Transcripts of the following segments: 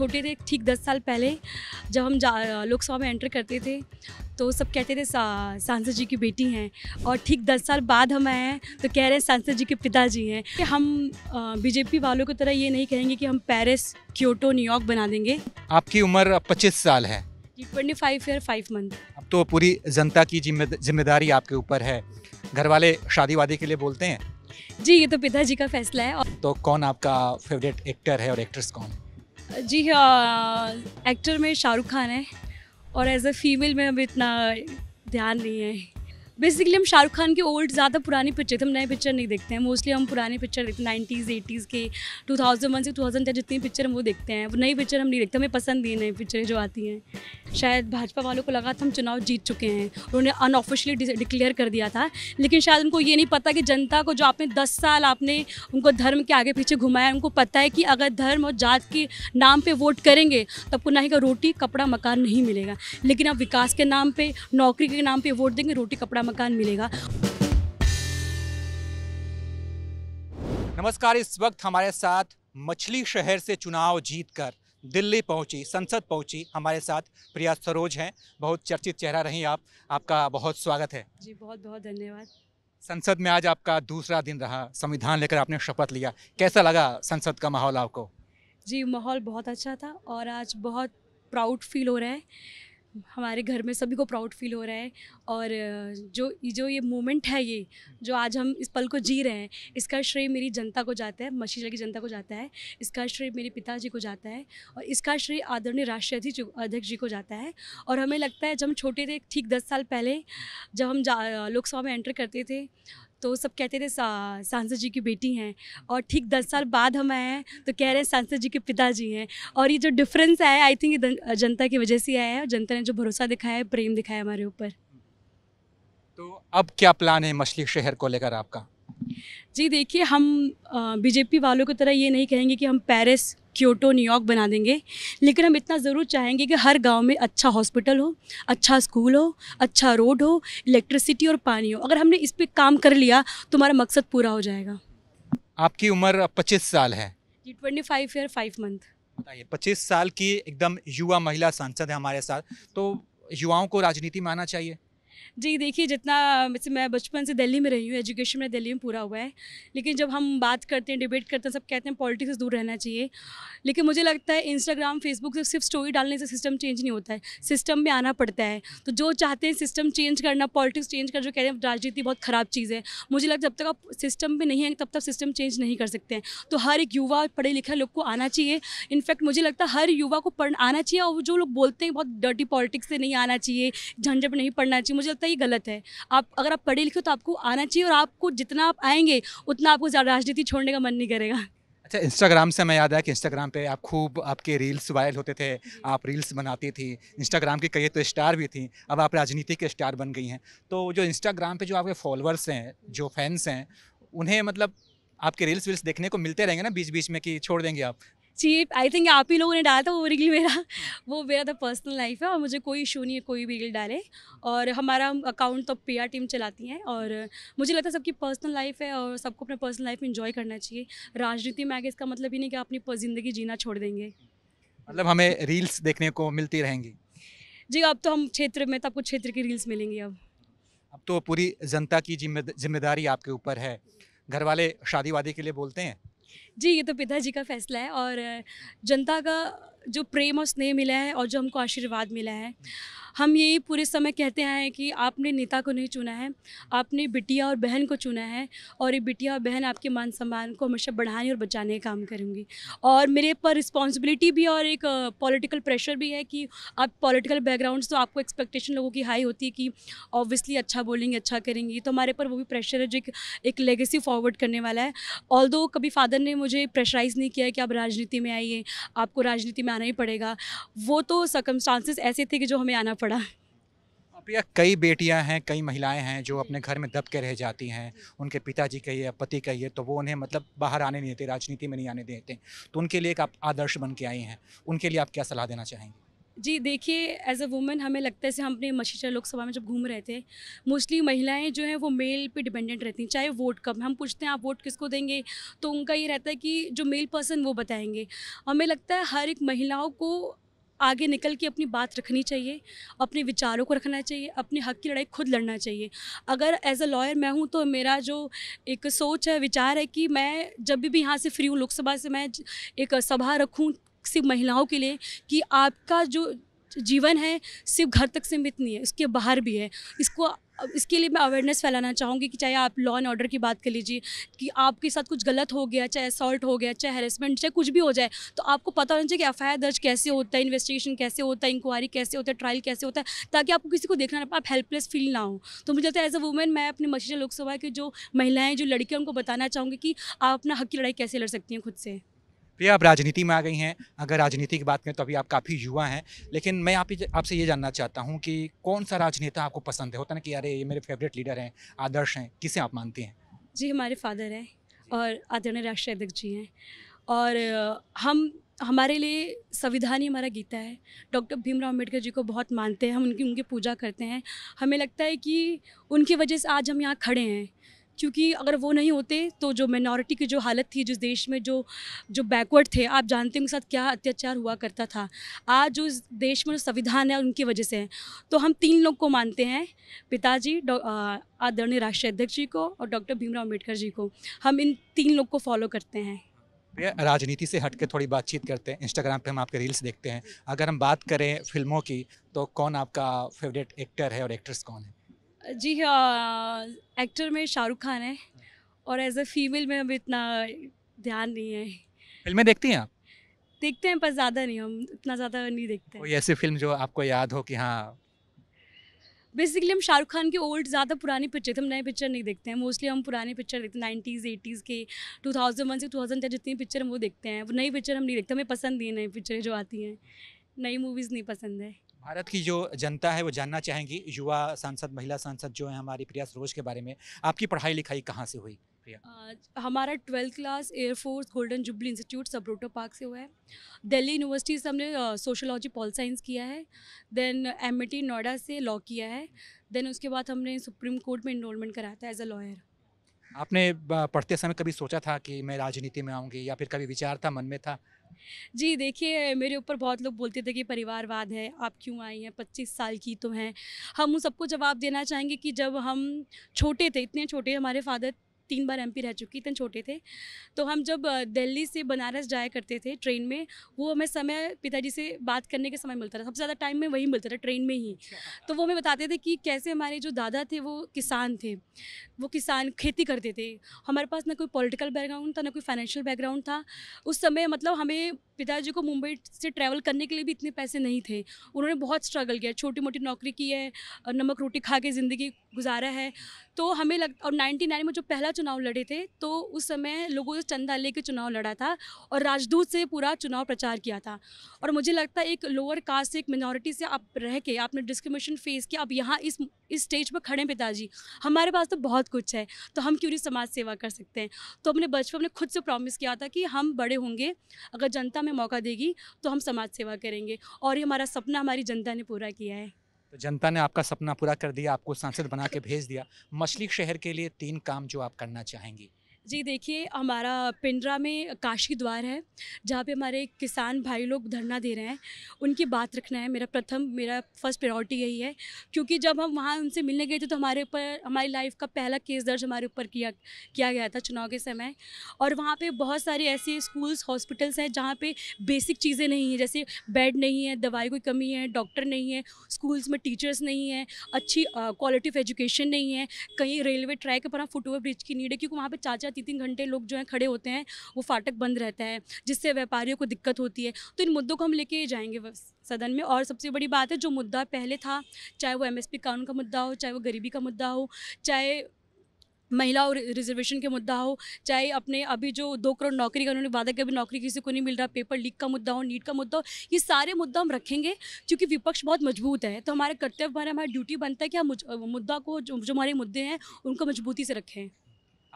छोटे थे ठीक दस साल पहले जब हम लोकसभा में एंटर करते थे तो सब कहते थे सा, सांसद जी की बेटी हैं और ठीक दस साल बाद हम आए हैं तो कह रहे हैं सांसद जी के पिताजी हैं कि हम बीजेपी वालों की तरह ये नहीं कहेंगे कि हम पेरिस क्योटो न्यूयॉर्क बना देंगे आपकी उम्र पच्चीस साल है twenty five year five month अब तो पूरी जनता की जिम्मेदारी आपके ऊपर है घर वाले शादी वादी के लिए बोलते हैं जी ये तो पिताजी का फैसला है और... तो कौन आपका फेवरेट एक्टर है और एक्ट्रेस कौन जी हाँ एक्टर में शाहरुख खान है और एज ए फीमेल में अभी इतना ध्यान नहीं है बेसिकली हम शाहरुख खान के ओल्ड ज़्यादा पुरानी पिक्चर थे तो हम नए पिक्चर नहीं देखते हैं मोस्टली हम पुराने पिक्चर देखते हैं नाइन्टीज़ एटीज़ के टू थाउजेंड वन से टू थाउजेंड जितनी पिक्चर हम वो देखते हैं वो नई पिक्चर हम नहीं देखते हमें पसंद नहीं नई पिक्चरें जो आती हैं शायद भाजपा वालों को लगा था हम चुनाव जीत चुके हैं उन्होंने अनऑफिशियली डिक्लेयर कर दिया था लेकिन शायद उनको ये नहीं पता कि जनता को जो आपने दस साल आपने उनको धर्म के आगे पीछे घुमाया उनको पता है कि अगर धर्म और जात के नाम पर वोट करेंगे तो आपको ना ही का रोटी कपड़ा मकान नहीं मिलेगा लेकिन आप विकास के नाम पर नौकरी के नाम पर वोट देंगे रोटी कपड़ा मकान मिलेगा नमस्कार इस वक्त हमारे साथ मछली शहर से चुनाव जीतकर दिल्ली पहुंची संसद पहुंची हमारे साथ प्रिया सरोज हैं बहुत चर्चित चेहरा रही आप आपका बहुत स्वागत है जी बहुत बहुत धन्यवाद संसद में आज आपका दूसरा दिन रहा संविधान लेकर आपने शपथ लिया कैसा लगा संसद का माहौल आपको जी माहौल बहुत अच्छा था और आज बहुत प्राउड फील हो रहा है हमारे घर में सभी को प्राउड फील हो रहा है और जो जो ये मोमेंट है ये जो आज हम इस पल को जी रहे हैं इसका श्रेय मेरी जनता को जाता है मशीला की जनता को जाता है इसका श्रेय मेरे पिताजी को जाता है और इसका श्रेय आदरणीय राष्ट्रीय अध्यक्ष जी को जाता है और हमें लगता है जब हम छोटे थे ठीक दस साल पहले जब हम लोकसभा में एंटर करते थे तो सब कहते थे सा, सांसद जी की बेटी हैं और ठीक दस साल बाद हम आए हैं तो कह रहे हैं सांसद जी के पिताजी हैं और ये जो डिफरेंस आया आई थिंक जनता की वजह से आया है और जनता ने जो भरोसा दिखाया है प्रेम दिखाया है हमारे ऊपर तो अब क्या प्लान है मछली शहर को लेकर आपका जी देखिए हम बीजेपी वालों की तरह ये नहीं कहेंगे कि हम पेरिस क्योटो न्यूयॉर्क बना देंगे लेकिन हम इतना ज़रूर चाहेंगे कि हर गांव में अच्छा हॉस्पिटल हो अच्छा स्कूल हो अच्छा रोड हो इलेक्ट्रिसिटी और पानी हो अगर हमने इस पर काम कर लिया तो हमारा मकसद पूरा हो जाएगा आपकी उम्र पच्चीस साल है जी twenty five year five month बताइए पच्चीस साल की एकदम युवा महिला सांसद है हमारे साथ तो युवाओं को राजनीति में आना चाहिए जी देखिए जितना वैसे मैं बचपन से दिल्ली में रही हूँ एजुकेशन मेरा दिल्ली में पूरा हुआ है लेकिन जब हम बात करते हैं डिबेट करते हैं सब कहते हैं पॉलिटिक्स दूर रहना चाहिए लेकिन मुझे लगता है इंस्टाग्राम फेसबुक से सिर्फ स्टोरी डालने से सिस्टम चेंज नहीं होता है सिस्टम में आना पड़ता है तो जो चाहते हैं सिस्टम चेंज करना पॉलिटिक्स चेंज कर जो कह रहे हैं राजनीति बहुत ख़राब चीज़ है मुझे लगता है जब तक आप सिस्टम में नहीं आएंगे तब तक सिस्टम चेंज नहीं कर सकते हैं तो हर एक युवा पढ़े लिखे लोग को आना चाहिए इनफैक्ट मुझे लगता है हर युवा को पढ़ आना चाहिए और जो लोग बोलते हैं बहुत डर्टी पॉलिटिक्स से नहीं आना चाहिए झंझट नहीं पढ़ना चाहिए मुझे मुझे लगता है ये गलत है आप अगर आप पढ़े लिखे हो तो आपको आना चाहिए और आपको जितना आप आएंगे उतना आपको राजनीति छोड़ने का मन नहीं करेगा अच्छा इंस्टाग्राम से हमें याद आया कि इंस्टाग्राम पे आप खूब आपके रील्स वायरल होते थे आप रील्स बनाती थी इंस्टाग्राम की कई तो स्टार भी थी अब आप राजनीति के स्टार बन गई हैं तो जो इंस्टाग्राम पे जो आपके फॉलोअर्स हैं जो फैंस हैं उन्हें मतलब आपके रील्स वील्स देखने को मिलते रहेंगे ना बीच बीच में कि छोड़ देंगे आप जी आई थिंक आप ही लोगों ने डाला था वो रील मेरा वो मेरा तो पर्सनल लाइफ है और मुझे कोई इशू नहीं है कोई भी रील डाले और हमारा अकाउंट तो पी टीम चलाती हैं और मुझे लगता है सबकी पर्सनल लाइफ है और सबको अपना पर्सनल लाइफ में इंजॉय करना चाहिए राजनीति में आगे इसका मतलब ही नहीं कि अपनी ज़िंदगी जीना छोड़ देंगे मतलब हमें रील्स देखने को मिलती रहेंगी जी अब तो हम क्षेत्र में तो आपको क्षेत्र की रील्स मिलेंगी अब अब तो पूरी जनता की जिम्मेदारी आपके ऊपर है घर वाले शादी वादी के लिए बोलते हैं जी ये तो पिताजी का फैसला है और जनता का जो प्रेम और स्नेह मिला है और जो हमको आशीर्वाद मिला है हम यही पूरे समय कहते हैं कि आपने नेता को नहीं चुना है आपने बिटिया और बहन को चुना है और ये बिटिया और बहन आपके मान सम्मान को हमेशा बढ़ाने और बचाने का काम करूँगी और मेरे पर रिस्पॉन्सिबिलिटी भी और एक पॉलिटिकल प्रेशर भी है कि आप पॉलिटिकल बैकग्राउंड तो आपको एक्सपेक्टेशन लोगों की हाई होती है कि ऑब्वियसली अच्छा बोलेंगे अच्छा करेंगी तो हमारे पर वो भी प्रेशर है जो एक लेगेसी फॉरवर्ड करने वाला है ऑल कभी फादर ने मुझे प्रेशराइज़ नहीं किया कि आप राजनीति में आइए आपको राजनीति में आना ही पड़ेगा वो तो सकमस्टांसेस ऐसे थे कि जो हमें आना पड़ा प्रिया कई बेटियां हैं कई महिलाएं हैं जो अपने घर में दब के रह जाती हैं उनके पिताजी कहिए पति कहिए तो वो उन्हें मतलब बाहर आने नहीं देते राजनीति में नहीं आने देते तो उनके लिए एक आप आदर्श बन के आई हैं उनके लिए आप क्या सलाह देना चाहेंगे जी देखिए एज अ वूमेन हमें लगता है से हम अपने मशीचा लोकसभा में जब घूम रहे थे मोस्टली महिलाएं जो हैं वो मेल पे डिपेंडेंट रहती हैं चाहे वोट कब हम पूछते हैं आप वोट किसको देंगे तो उनका ये रहता है कि जो मेल पर्सन वो बताएंगे हमें लगता है हर एक महिलाओं को आगे निकल के अपनी बात रखनी चाहिए अपने विचारों को रखना चाहिए अपने हक की लड़ाई खुद लड़ना चाहिए अगर एज अ लॉयर मैं हूँ तो मेरा जो एक सोच है विचार है कि मैं जब भी यहाँ से फ्री हूँ लोकसभा से मैं एक सभा रखूँ सिर्फ महिलाओं के लिए कि आपका जो जीवन है सिर्फ घर तक सीमित नहीं है उसके बाहर भी है इसको इसके लिए मैं अवेयरनेस फैलाना चाहूँगी कि चाहे आप लॉ एंड ऑर्डर की बात कर लीजिए कि आपके साथ कुछ गलत हो गया चाहे असॉल्ट हो गया चाहे हेरसमेंट चाहे कुछ भी हो जाए तो आपको पता होना चाहिए कि एफ दर्ज कैसे होता है इन्वेस्टिगेशन कैसे होता है इंक्वायरी कैसे होता है ट्रायल कैसे होता है ताकि आपको किसी को देखना आप हेल्पलेस फील ना हो तो मुझे लगता है एज अ वुमेन मैं अपने मशीन लोकसभा की जो महिलाएँ जो लड़कियाँ उनको बताना चाहूँगी कि आप अपना हक की लड़ाई कैसे लड़ सकती हैं खुद से प्रिया आप राजनीति में आ गई हैं अगर राजनीति की बात करें तो अभी आप काफ़ी युवा हैं लेकिन मैं आप आपसे ये जानना चाहता हूँ कि कौन सा राजनेता आपको पसंद है होता ना कि अरे ये मेरे फेवरेट लीडर हैं आदर्श हैं किसे आप मानती हैं जी हमारे फादर हैं और आदरणीय राष्ट्रीय अध्यक्ष जी हैं और हम हमारे लिए संविधान ही हमारा गीता है डॉक्टर भीमराव अम्बेडकर जी को बहुत मानते हैं हम उनकी उनकी पूजा करते हैं हमें लगता है कि उनकी वजह से आज हम यहाँ खड़े हैं क्योंकि अगर वो नहीं होते तो जो माइनॉरिटी की जो हालत थी जिस देश में जो जो बैकवर्ड थे आप जानते हैं उनके साथ क्या अत्याचार हुआ करता था आज जो देश में जो संविधान है उनकी वजह से है तो हम तीन लोग को मानते हैं पिताजी आदरणीय राष्ट्रीय अध्यक्ष जी को और डॉक्टर भीमराव अम्बेडकर जी को हम इन तीन लोग को फॉलो करते हैं राजनीति से हट के थोड़ी बातचीत करते हैं इंस्टाग्राम पे हम आपके रील्स देखते हैं अगर हम बात करें फिल्मों की तो कौन आपका फेवरेट एक्टर है और एक्ट्रेस कौन है जी हाँ एक्टर में शाहरुख खान है और एज ए फीमेल में अभी इतना ध्यान नहीं है फिल्में देखती हैं आप देखते हैं पर ज़्यादा नहीं हम इतना ज़्यादा नहीं देखते कोई ऐसी फिल्म जो आपको याद हो कि हाँ बेसिकली हम शाहरुख खान की ओल्ड ज़्यादा पुरानी पिक्चर थे हम नए पिक्चर नहीं देखते हैं मोस्टली हम पुरानी पिक्चर देखते हैं नाइन्टीज़ एटीज़ के टू थाउजेंड वन से टू थाउजेंड जितनी पिक्चर हम वो देखते हैं वो नई पिक्चर हम नहीं देखते हमें पसंद नहीं है नई पिक्चरें जो आती हैं नई मूवीज़ नहीं पसंद है भारत की जो जनता है वो जानना चाहेंगी युवा सांसद महिला सांसद जो है हमारी प्रिया सरोज के बारे में आपकी पढ़ाई लिखाई कहाँ से हुई प्रिया हमारा twelfth class air force golden jubilee institute Subroto park से हुआ है दिल्ली यूनिवर्सिटी से हमने सोशोलॉजी पॉल साइंस किया है देन एम नोएडा से लॉ किया है देन उसके बाद हमने सुप्रीम कोर्ट में इनरोलमेंट कराया था एज अ लॉयर आपने पढ़ते समय कभी सोचा था कि मैं राजनीति में आऊँगी या फिर कभी विचार था मन में था जी देखिए मेरे ऊपर बहुत लोग बोलते थे कि परिवारवाद है आप क्यों आई हैं पच्चीस साल की तो हैं हम उन सबको जवाब देना चाहेंगे कि जब हम छोटे थे इतने छोटे हमारे फादर तीन बार एमपी रह चुकी इतने छोटे थे तो हम जब दिल्ली से बनारस जाया करते थे ट्रेन में वो हमें समय पिताजी से बात करने का समय मिलता था सबसे ज़्यादा टाइम में वही मिलता था ट्रेन में ही अच्छा। तो वो हमें बताते थे कि कैसे हमारे जो दादा थे वो किसान थे वो किसान खेती करते थे हमारे पास ना कोई पॉलिटिकल बैकग्राउंड था ना कोई फाइनेंशियल बैकग्राउंड था उस समय मतलब हमें पिताजी को मुंबई से ट्रैवल करने के लिए भी इतने पैसे नहीं थे उन्होंने बहुत स्ट्रगल किया छोटी मोटी नौकरी की है नमक रोटी खा के ज़िंदगी गुजारा है तो हमें लग और 99 में जो पहला चुनाव लड़े थे तो उस समय लोगों से चंदा लेके चुनाव लड़ा था और राजदूत से पूरा चुनाव प्रचार किया था और मुझे लगता है एक लोअर कास्ट से एक मिनोरिटी से आप रह के आपने डिस्क्रिमिनेशन फेस किया आप यहाँ इस इस स्टेज पर खड़े पिताजी हमारे पास तो बहुत कुछ है तो हम क्यों नहीं समाज सेवा कर सकते हैं तो हमने बचपन में खुद से प्रॉमिस किया था कि हम बड़े होंगे अगर जनता हमें मौका देगी तो हम समाज सेवा करेंगे और ये हमारा सपना हमारी जनता ने पूरा किया है तो जनता ने आपका सपना पूरा कर दिया आपको सांसद बना के भेज दिया मछली शहर के लिए तीन काम जो आप करना चाहेंगी जी देखिए हमारा पिंडरा में काशी द्वार है जहाँ पे हमारे किसान भाई लोग धरना दे रहे हैं उनकी बात रखना है मेरा प्रथम मेरा फर्स्ट प्रायोरिटी यही है क्योंकि जब हम वहाँ उनसे मिलने गए थे तो हमारे ऊपर हमारी लाइफ का पहला केस दर्ज हमारे ऊपर किया किया गया था चुनाव के समय और वहाँ पर बहुत सारे ऐसे स्कूल्स हॉस्पिटल्स हैं जहाँ पर बेसिक चीज़ें नहीं हैं जैसे बेड नहीं है दवाई कोई कमी है डॉक्टर नहीं है स्कूल्स में टीचर्स नहीं है अच्छी क्वालिटी ऑफ एजुकेशन नहीं है कहीं रेलवे ट्रैक पर हम फुटओवर ब्रिज की नीड है क्योंकि वहाँ पर चाचा या तीन तीन घंटे लोग जो है खड़े होते हैं वो फाटक बंद रहता है जिससे व्यापारियों को दिक्कत होती है तो इन मुद्दों को हम लेके जाएंगे सदन में और सबसे बड़ी बात है जो मुद्दा पहले था चाहे वो एमएसपी कानून का मुद्दा हो चाहे वो गरीबी का मुद्दा हो चाहे महिला और रिजर्वेशन के मुद्दा हो चाहे अपने अभी जो दो करोड़ नौकरी का उन्होंने वादा किया अभी नौकरी किसी को नहीं मिल रहा पेपर लीक का मुद्दा हो नीट का मुद्दा हो ये सारे मुद्दा हम रखेंगे क्योंकि विपक्ष बहुत मजबूत है तो हमारे कर्तव्य हमारे हमारी ड्यूटी बनता है कि हम मुद्दा को जो हमारे मुद्दे हैं उनको मजबूती से रखें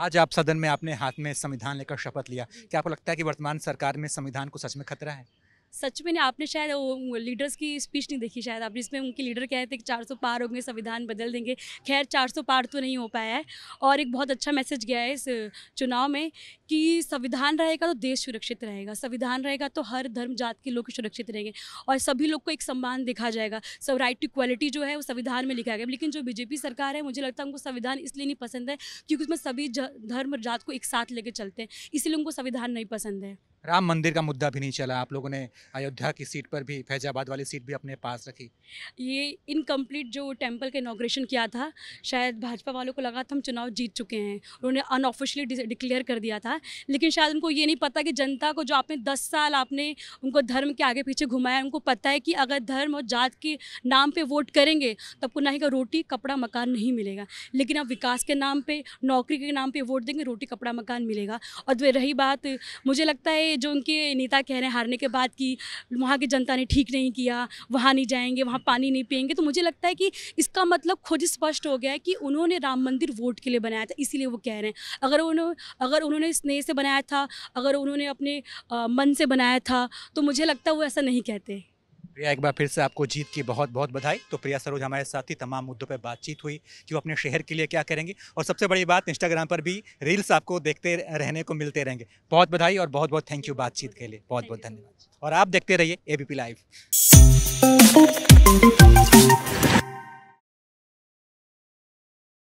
आज आप सदन में आपने हाथ में संविधान लेकर शपथ लिया क्या आपको लगता है कि वर्तमान सरकार में संविधान को सच में खतरा है सच में नहीं आपने शायद वो लीडर्स की स्पीच नहीं देखी शायद आपने इसमें उनके लीडर कह रहे थे कि 400 पार होंगे संविधान बदल देंगे खैर 400 पार तो नहीं हो पाया है और एक बहुत अच्छा मैसेज गया है इस चुनाव में कि संविधान रहेगा तो देश सुरक्षित रहेगा संविधान रहेगा तो हर धर्म जात के लोग सुरक्षित रहेंगे और सभी लोग को एक सम्मान देखा जाएगा सब राइट टू इक्वालिटी जो है वो संविधान में लिखा गया लेकिन जो बीजेपी सरकार है मुझे लगता है उनको संविधान इसलिए नहीं पसंद है क्योंकि उसमें सभी धर्म जात को एक साथ लेके चलते हैं इसीलिए उनको संविधान नहीं पसंद है राम मंदिर का मुद्दा भी नहीं चला आप लोगों ने अयोध्या की सीट पर भी फैजाबाद वाली सीट भी अपने पास रखी ये इनकम्प्लीट जो टेम्पल का इनाग्रेशन किया था शायद भाजपा वालों को लगा था हम चुनाव जीत चुके हैं उन्होंने अनऑफिशियली डिक्लेयर कर दिया था लेकिन शायद उनको ये नहीं पता कि जनता को जो आपने दस साल आपने उनको धर्म के आगे पीछे घुमाया उनको पता है कि अगर धर्म और जात के नाम पर वोट करेंगे तो आपको ना ही रोटी कपड़ा मकान नहीं मिलेगा लेकिन आप विकास के नाम पर नौकरी के नाम पर वोट देंगे रोटी कपड़ा मकान मिलेगा और रही बात मुझे लगता है जो उनके नेता कह रहे हैं हारने के बाद कि वहाँ की जनता ने ठीक नहीं किया वहाँ नहीं जाएंगे वहाँ पानी नहीं पियेंगे तो मुझे लगता है कि इसका मतलब खुद स्पष्ट हो गया है कि उन्होंने राम मंदिर वोट के लिए बनाया था इसीलिए वो कह रहे हैं अगर उन्होंने अगर उन्होंने स्नेह से बनाया था अगर उन्होंने अपने मन से बनाया था तो मुझे लगता है वो ऐसा नहीं कहते प्रिया एक बार फिर से आपको जीत की बहुत बहुत बधाई तो प्रिया सरोज हमारे साथ ही तमाम मुद्दों पर बातचीत हुई कि वो अपने शहर के लिए क्या करेंगी और सबसे बड़ी बात इंस्टाग्राम पर भी रील्स आपको देखते रहने को मिलते रहेंगे बहुत बधाई और बहुत बहुत थैंक यू बातचीत के लिए बहुत बहुत धन्यवाद और आप देखते रहिए एबीपी लाइव